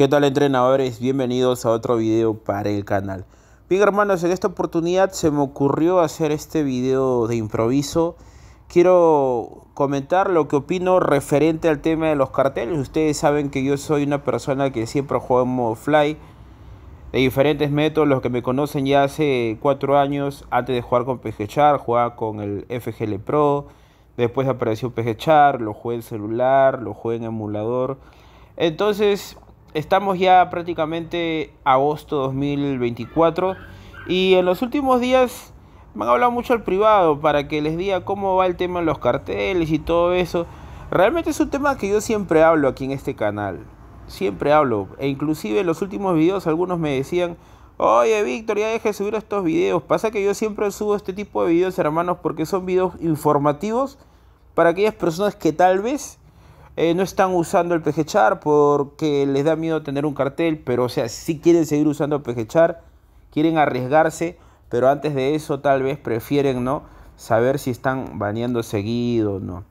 ¿Qué tal entrenadores? Bienvenidos a otro video para el canal. Bien hermanos, en esta oportunidad se me ocurrió hacer este video de improviso. Quiero comentar lo que opino referente al tema de los carteles. Ustedes saben que yo soy una persona que siempre juega en modo fly. De diferentes métodos, los que me conocen ya hace 4 años, antes de jugar con Char, jugaba con el FGL Pro, después apareció Char, lo jugué en celular, lo jugué en emulador. Entonces, estamos ya prácticamente agosto 2024 y en los últimos días me han hablado mucho al privado para que les diga cómo va el tema en los carteles y todo eso. Realmente es un tema que yo siempre hablo aquí en este canal. Siempre hablo. E inclusive en los últimos videos algunos me decían, oye Víctor, ya deje de subir estos videos. Pasa que yo siempre subo este tipo de videos, hermanos, porque son videos informativos para aquellas personas que tal vez eh, no están usando el pejechar porque les da miedo tener un cartel, pero o sea, si quieren seguir usando el PGChar, quieren arriesgarse, pero antes de eso tal vez prefieren, ¿no? Saber si están baneando seguido, ¿no?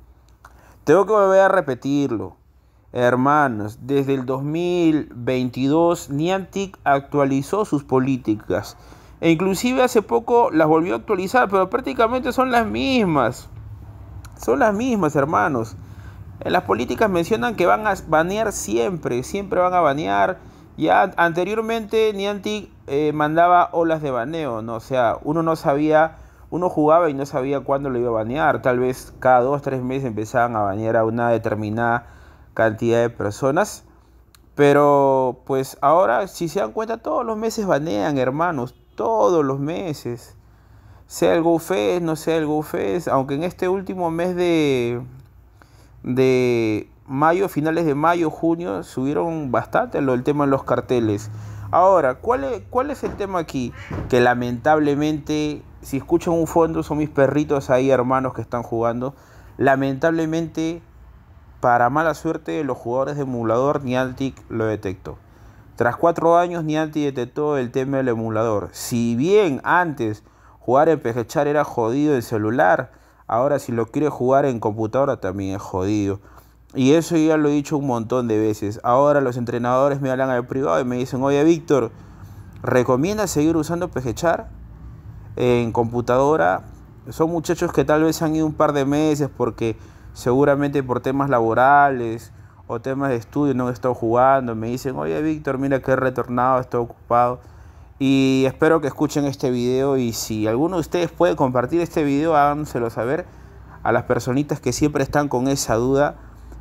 Tengo que volver a repetirlo. Hermanos, desde el 2022 Niantic actualizó sus políticas. E inclusive hace poco las volvió a actualizar, pero prácticamente son las mismas. Son las mismas, hermanos. En Las políticas mencionan que van a banear siempre, siempre van a banear. Ya anteriormente Niantic eh, mandaba olas de baneo, ¿no? O sea, uno no sabía, uno jugaba y no sabía cuándo lo iba a banear. Tal vez cada dos, tres meses empezaban a banear a una determinada cantidad de personas. Pero pues ahora, si se dan cuenta, todos los meses banean, hermanos. Todos los meses. Sea el GoFest, no sea el GoFest. Aunque en este último mes de, de mayo, finales de mayo, junio, subieron bastante lo, el tema en los carteles. Ahora, ¿cuál es, el tema aquí? Que lamentablemente, si escuchan un fondo, son mis perritos ahí, hermanos que están jugando. Lamentablemente, para mala suerte los jugadores de emulador, Niantic lo detectó. Tras cuatro años, Niantic detectó el tema del emulador. Si bien antes jugar en PGChar era jodido en celular, Ahora, si lo quiere jugar en computadora, también es jodido. Y eso ya lo he dicho un montón de veces. Ahora los entrenadores me hablan al privado y me dicen, oye Víctor, ¿recomienda seguir usando Pejechar en computadora? Son muchachos que tal vez han ido un par de meses porque seguramente por temas laborales o temas de estudio no han estado jugando. Me dicen, oye Víctor, mira que he retornado, estoy ocupado. Y espero que escuchen este video y si alguno de ustedes puede compartir este video, háganselo saber a las personitas que siempre están con esa duda.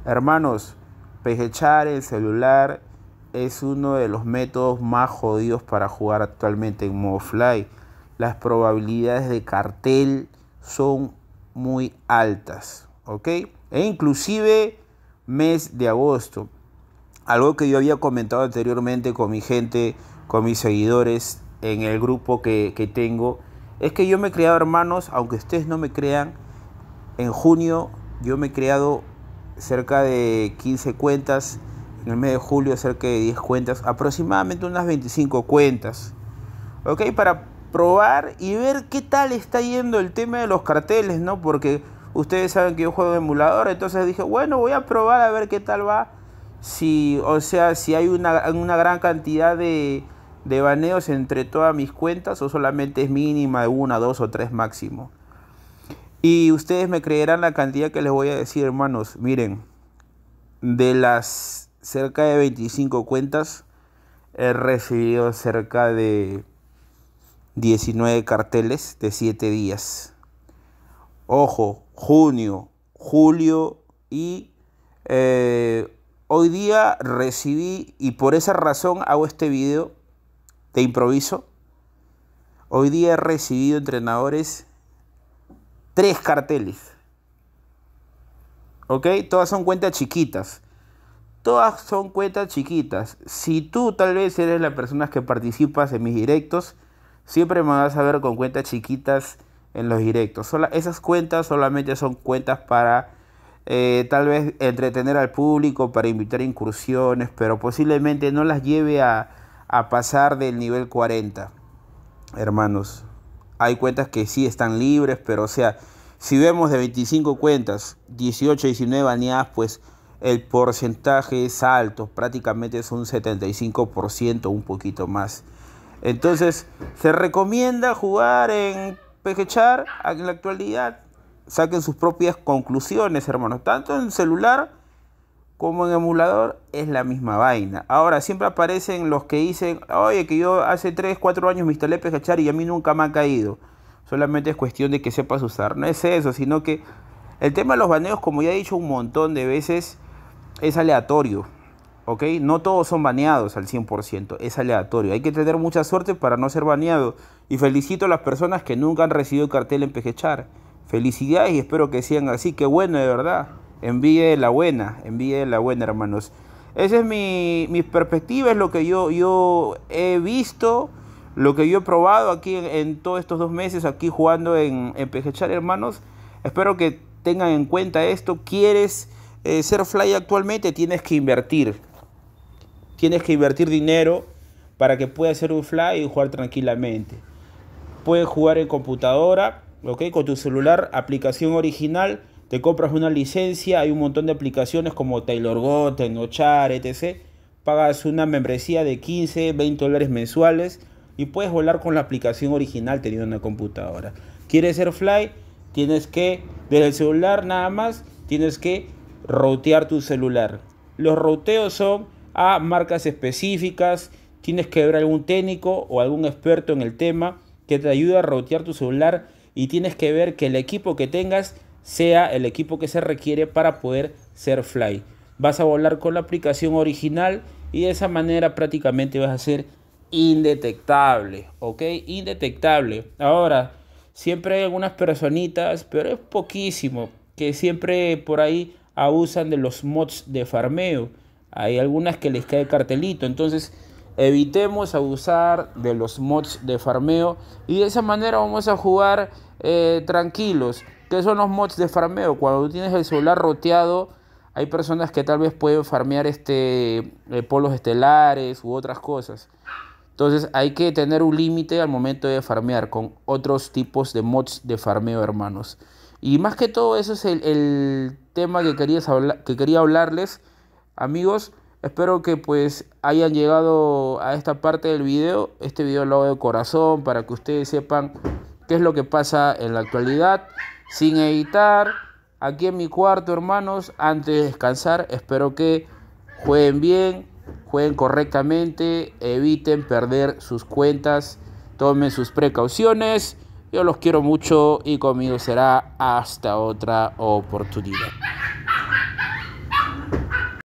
Hermanos, pejechar el celular es uno de los métodos más jodidos para jugar actualmente en modo fly. Las probabilidades de cartel son muy altas, ¿ok? E inclusive mes de agosto. Algo que yo había comentado anteriormente con mi gente con mis seguidores en el grupo que, tengo, es que yo me he creado, hermanos, aunque ustedes no me crean, en junio yo me he creado cerca de 15 cuentas, en el mes de julio cerca de 10 cuentas, aproximadamente unas 25 cuentas, ¿ok? Para probar y ver qué tal está yendo el tema de los carteles, ¿no? Porque ustedes saben que yo juego de emulador, entonces dije, bueno, voy a probar a ver qué tal va, si, o sea, si hay una gran cantidad de de baneos entre todas mis cuentas o solamente es mínima de una, dos o tres máximo. Y ustedes me creerán la cantidad que les voy a decir, hermanos. Miren, de las cerca de 25 cuentas, he recibido cerca de 19 carteles de 7 días. Ojo, junio, julio y eh, hoy día recibí, y por esa razón hago este video, ¿Te improviso. Hoy día he recibido entrenadores tres carteles. ¿Ok? Todas son cuentas chiquitas. Todas son cuentas chiquitas. Si tú tal vez eres la persona que participas en mis directos, siempre me vas a ver con cuentas chiquitas en los directos. esas cuentas solamente son cuentas para eh, tal vez entretener al público, para invitar incursiones, pero posiblemente no las lleve a, a pasar del nivel 40. Hermanos, hay cuentas que sí están libres, pero o sea, si vemos de 25 cuentas, 18, 19 baneadas, pues el porcentaje es alto, prácticamente es un 75%, un poquito más. Entonces, se recomienda jugar en Pequechar, en la actualidad. Saquen sus propias conclusiones, hermanos, tanto en celular como en emulador es la misma vaina. Ahora, siempre aparecen los que dicen, oye, que yo hace 3, 4 años me instalé Pejechar y a mí nunca me ha caído. Solamente es cuestión de que sepas usar. No es eso, sino que el tema de los baneos, como ya he dicho un montón de veces, es aleatorio. ¿Ok? No todos son baneados al 100%, es aleatorio. Hay que tener mucha suerte para no ser baneado. Y felicito a las personas que nunca han recibido cartel en Pejechar. Felicidades y espero que sean así. Qué bueno, de verdad. Envíe la buena, envíe la buena, hermanos. Esa es mi, perspectiva, es lo que yo, yo he visto, lo que yo he probado aquí en, todos estos dos meses, aquí jugando en, en Pejechar, hermanos. Espero que tengan en cuenta esto. ¿Quieres eh, ser fly actualmente? Tienes que invertir. Tienes que invertir dinero para que puedas ser un fly y jugar tranquilamente. Puedes jugar en computadora, ¿ok? Con tu celular, aplicación original te compras una licencia, hay un montón de aplicaciones como Taylor Got, Tecnochar, etc. Pagas una membresía de 15, 20 dólares mensuales y puedes volar con la aplicación original teniendo una computadora. ¿Quieres ser fly? Tienes que, desde el celular nada más, tienes que rotear tu celular. Los roteos son a marcas específicas, tienes que ver algún técnico o algún experto en el tema que te ayude a rotear tu celular y tienes que ver que el equipo que tengas sea el equipo que se requiere para poder ser fly. Vas a volar con la aplicación original y de esa manera prácticamente vas a ser indetectable, ¿ok? Indetectable. Ahora, siempre hay algunas personitas, pero es poquísimo, que siempre por ahí abusan de los mods de farmeo. Hay algunas que les cae cartelito, entonces evitemos abusar de los mods de farmeo y de esa manera vamos a jugar eh, tranquilos. ¿Qué son los mods de farmeo? Cuando tú tienes el celular roteado, hay personas que tal vez pueden farmear este, eh, polos estelares u otras cosas. Entonces hay que tener un límite al momento de farmear con otros tipos de mods de farmeo, hermanos. Y más que todo, eso es el, tema que, quería que quería hablarles, amigos. Espero que pues hayan llegado a esta parte del video. Este video lo hago de corazón para que ustedes sepan qué es lo que pasa en la actualidad sin editar. Aquí en mi cuarto, hermanos, antes de descansar, espero que jueguen bien, jueguen correctamente, eviten perder sus cuentas, tomen sus precauciones. Yo los quiero mucho y conmigo será hasta otra oportunidad.